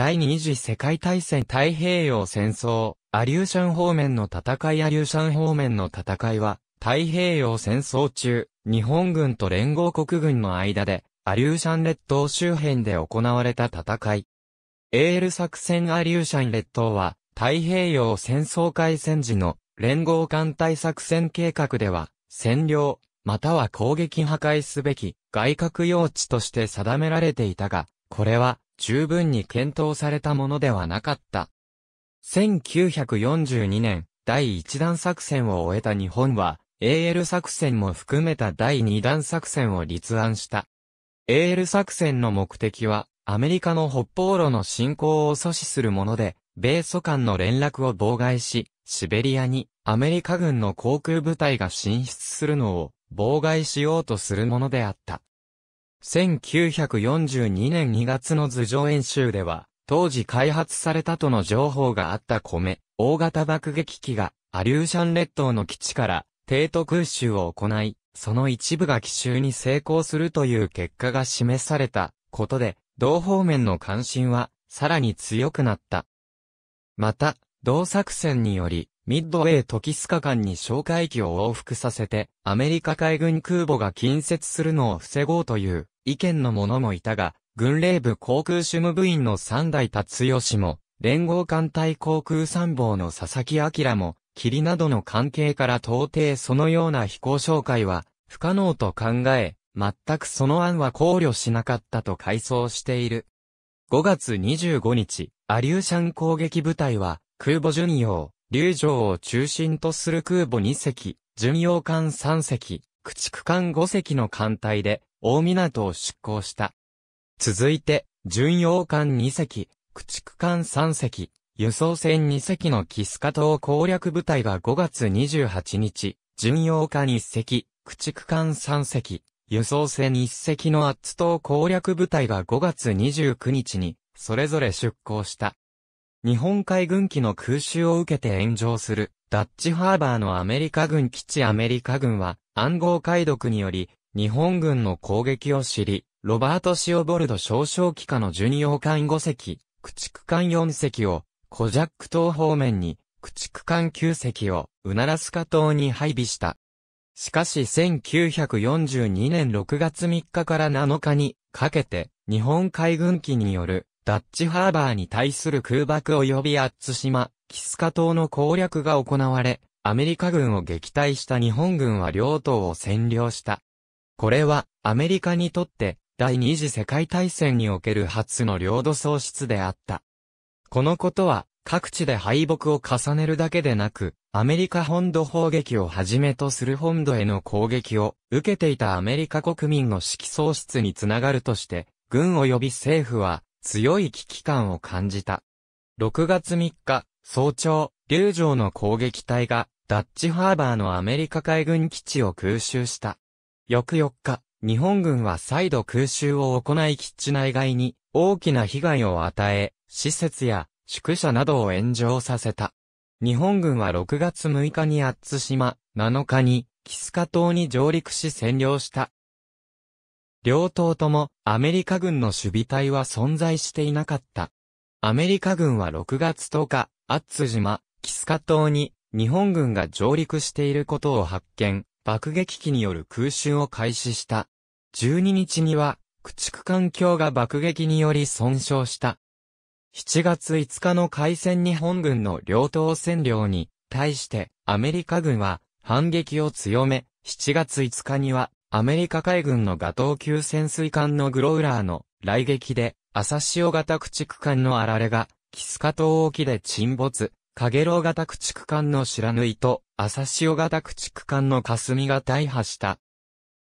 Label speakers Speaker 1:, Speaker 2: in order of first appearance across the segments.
Speaker 1: 第二次世界大戦太平洋戦争、アリューシャン方面の戦いアリューシャン方面の戦いは、太平洋戦争中、日本軍と連合国軍の間で、アリューシャン列島周辺で行われた戦い。エール作戦アリューシャン列島は、太平洋戦争開戦時の連合艦隊作戦計画では、占領、または攻撃破壊すべき外郭用地として定められていたが、これは十分に検討されたものではなかった。1942年、第1弾作戦を終えた日本は、AL 作戦も含めた第2弾作戦を立案した。AL 作戦の目的は、アメリカの北方路の侵攻を阻止するもので、米ソ間の連絡を妨害し、シベリアにアメリカ軍の航空部隊が進出するのを妨害しようとするものであった。1942年2月の図上演習では、当時開発されたとの情報があった米、大型爆撃機が、アリューシャン列島の基地から、帝都空襲を行い、その一部が奇襲に成功するという結果が示されたことで、同方面の関心は、さらに強くなった。また、同作戦により、ミッドウェーキスカ間に哨戒機を往復させて、アメリカ海軍空母が近接するのを防ごうという意見の者もいたが、軍令部航空主務部員の三代達義も、連合艦隊航空参謀の佐々木明も、霧などの関係から到底そのような飛行紹介は不可能と考え、全くその案は考慮しなかったと回想している。5月25日、アリューシャン攻撃部隊は空母巡洋、竜城を中心とする空母2隻、巡洋艦3隻、駆逐艦5隻の艦隊で、大港を出港した。続いて、巡洋艦2隻、駆逐艦3隻、輸送船2隻のキスカ島攻略部隊が5月28日、巡洋艦1隻、駆逐艦3隻、輸送船1隻のアッツ島攻略部隊が5月29日に、それぞれ出港した。日本海軍機の空襲を受けて炎上する、ダッチハーバーのアメリカ軍基地アメリカ軍は、暗号解読により、日本軍の攻撃を知り、ロバート・シオボルド少将機下の巡洋艦5隻、駆逐艦4隻を、コジャック島方面に、駆逐艦9隻を、ウナラスカ島に配備した。しかし1942年6月3日から7日にかけて日本海軍機によるダッチハーバーに対する空爆及びアッツ島、キスカ島の攻略が行われ、アメリカ軍を撃退した日本軍は両島を占領した。これは、アメリカにとって、第二次世界大戦における初の領土喪失であった。このことは、各地で敗北を重ねるだけでなく、アメリカ本土砲撃をはじめとする本土への攻撃を受けていたアメリカ国民の指揮喪失につながるとして、軍及び政府は強い危機感を感じた。6月3日、早朝、竜城の攻撃隊が、ダッチハーバーのアメリカ海軍基地を空襲した。翌4日、日本軍は再度空襲を行い基地内外に大きな被害を与え、施設や宿舎などを炎上させた。日本軍は6月6日にアッツ島、7日に、キスカ島に上陸し占領した。両党ともアメリカ軍の守備隊は存在していなかった。アメリカ軍は6月10日、アッツ島、キスカ島に日本軍が上陸していることを発見、爆撃機による空襲を開始した。12日には、駆逐艦橋が爆撃により損傷した。7月5日の海戦日本軍の両党占領に対してアメリカ軍は反撃を強め、7月5日にはアメリカ海軍のガトー級潜水艦のグローラーの雷撃で、朝潮型駆逐艦のあられが、キスカ島沖で沈没、カゲロウ型駆逐艦の白縫いと、朝潮型駆逐艦の霞が大破した。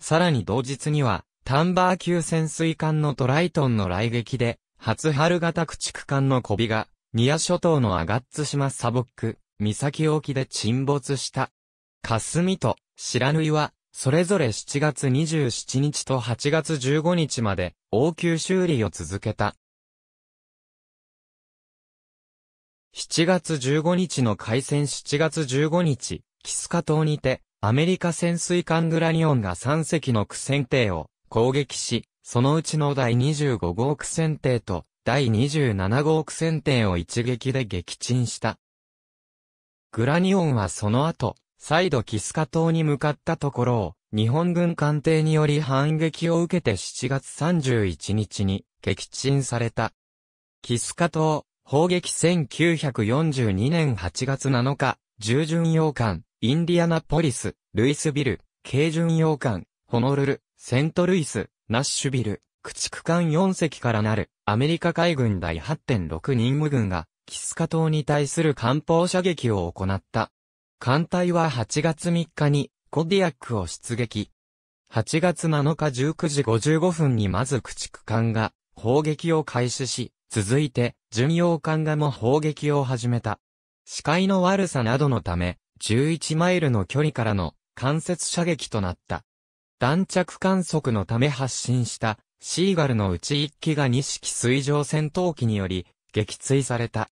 Speaker 1: さらに同日には、タンバー級潜水艦のトライトンの雷撃で、初春型駆逐艦の小ビが、ニア諸島のアガッツ島サボック、岬沖で沈没した。霞と白縫いは、それぞれ7月27日と8月15日まで応急修理を続けた。7月15日の海戦7月15日、キスカ島にて、アメリカ潜水艦グラニオンが3隻の苦戦艇を攻撃し、そのうちの第25号苦戦艇と第27号苦戦艇を一撃で撃沈した。グラニオンはその後、再度キスカ島に向かったところを、日本軍艦艇により反撃を受けて7月31日に撃沈された。キスカ島、砲撃1942年8月7日、従巡洋艦、インディアナポリス、ルイスビル、軽巡洋艦、ホノルル、セントルイス、ナッシュビル、駆逐艦4隻からなる、アメリカ海軍第8.6任務軍が、キスカ島に対する艦砲射撃を行った。艦隊は8月3日にコディアックを出撃。8月7日19時55分にまず駆逐艦が砲撃を開始し、続いて巡洋艦がも砲撃を始めた。視界の悪さなどのため、11マイルの距離からの間接射撃となった。弾着観測のため発進したシーガルのうち1機が2式水上戦闘機により撃墜された。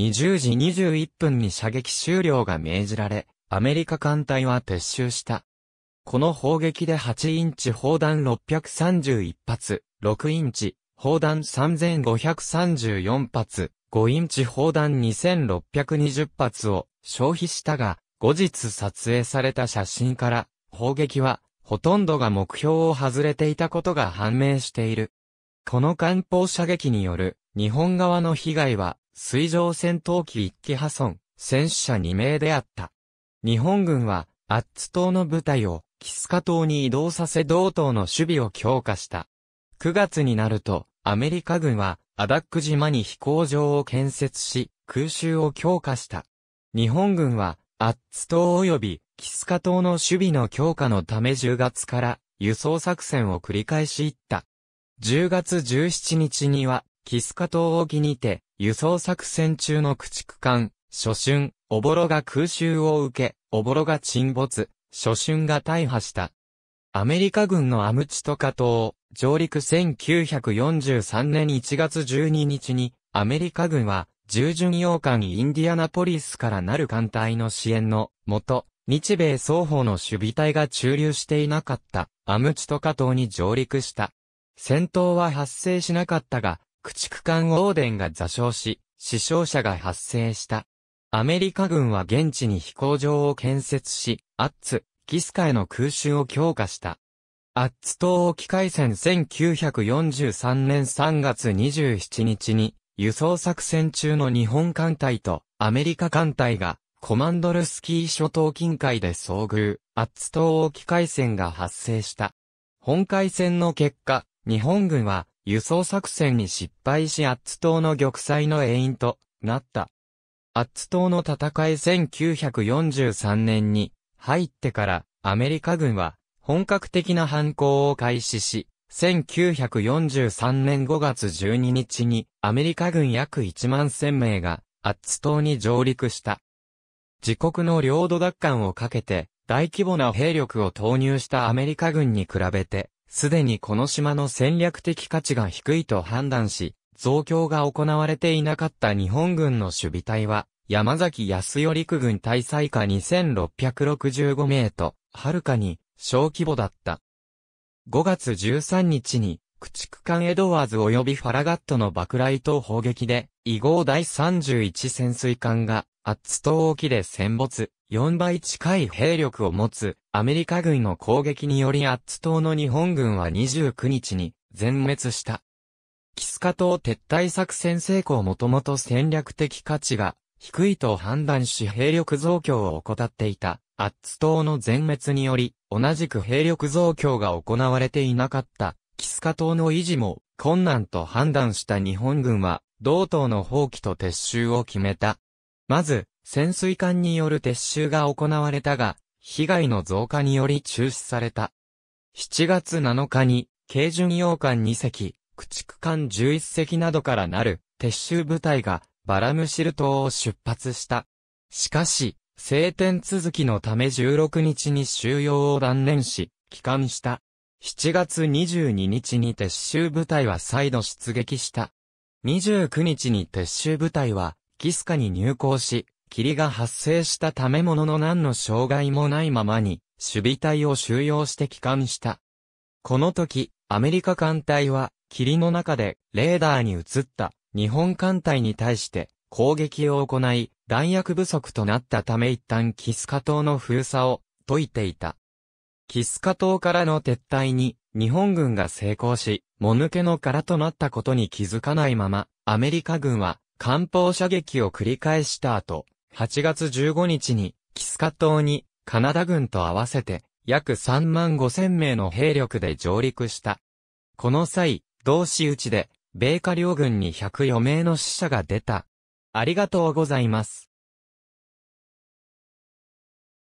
Speaker 1: 20時21分に射撃終了が命じられ、アメリカ艦隊は撤収した。この砲撃で8インチ砲弾631発、6インチ砲弾3534発、5インチ砲弾2620発を消費したが、後日撮影された写真から、砲撃はほとんどが目標を外れていたことが判明している。この艦砲射撃による日本側の被害は水上戦闘機1機破損、戦死者2名であった。日本軍は、アッツ島の部隊を、キスカ島に移動させ同島の守備を強化した。9月になると、アメリカ軍は、アダック島に飛行場を建設し、空襲を強化した。日本軍は、アッツ島及び、キスカ島の守備の強化のため10月から、輸送作戦を繰り返し行った。10月17日には、キスカ島沖にて、輸送作戦中の駆逐艦、初春、おぼろが空襲を受け、おぼろが沈没、初春が大破した。アメリカ軍のアムチトカ島、上陸1943年1月12日に、アメリカ軍は、従順洋艦インディアナポリスからなる艦隊の支援のもと、日米双方の守備隊が駐留していなかったアムチトカ島に上陸した。戦闘は発生しなかったが、駆逐艦オーデンが座礁し、死傷者が発生した。アメリカ軍は現地に飛行場を建設し、アッツ、キスカへの空襲を強化した。アッツ島沖海戦1943年3月27日に、輸送作戦中の日本艦隊とアメリカ艦隊が、コマンドルスキー諸島近海で遭遇、アッツ島沖海戦が発生した。本海戦の結果、日本軍は輸送作戦に失敗しアッツ島の玉砕の原因となった。アッツ島の戦い1943年に入ってからアメリカ軍は本格的な反抗を開始し、1943年5月12日にアメリカ軍約1万1000名がアッツ島に上陸した。自国の領土奪還をかけて大規模な兵力を投入したアメリカ軍に比べてすでにこの島の戦略的価値が低いと判断し、増強が行われていなかった日本軍の守備隊は、山崎康代陸軍大災下2665名と、はるかに小規模だった。5月13日に、駆逐艦エドワーズ及びファラガットの爆雷と砲撃で、異号第31潜水艦が、アッツ島沖で戦没、4倍近い兵力を持つ、アメリカ軍の攻撃によりアッツ島の日本軍は29日に全滅した。キスカ島撤退作戦成功もともと戦略的価値が低いと判断し兵力増強を怠っていたアッツ島の全滅により同じく兵力増強が行われていなかったキスカ島の維持も困難と判断した日本軍は同島の放棄と撤収を決めた。まず、潜水艦による撤収が行われたが、被害の増加により中止された。7月7日に、軽巡洋艦2隻、駆逐艦11隻などからなる撤収部隊がバラムシル島を出発した。しかし、晴天続きのため16日に収容を断念し、帰還した。7月22日に撤収部隊は再度出撃した。29日に撤収部隊は、キスカに入港し、霧が発生したためものの何の障害もないままに、守備隊を収容して帰還した。この時、アメリカ艦隊は、霧の中で、レーダーに移った、日本艦隊に対して、攻撃を行い、弾薬不足となったため一旦キスカ島の封鎖を解いていた。キスカ島からの撤退に日本軍が成功し、もぬけの殻となったことに気づかないまま、アメリカ軍は艦砲射撃を繰り返した後、8月15日に、キスカ島に、カナダ軍と合わせて、約3万5千名の兵力で上陸した。この際、同士打ちで、米下両軍に104名の死者が出た。ありがとうございます。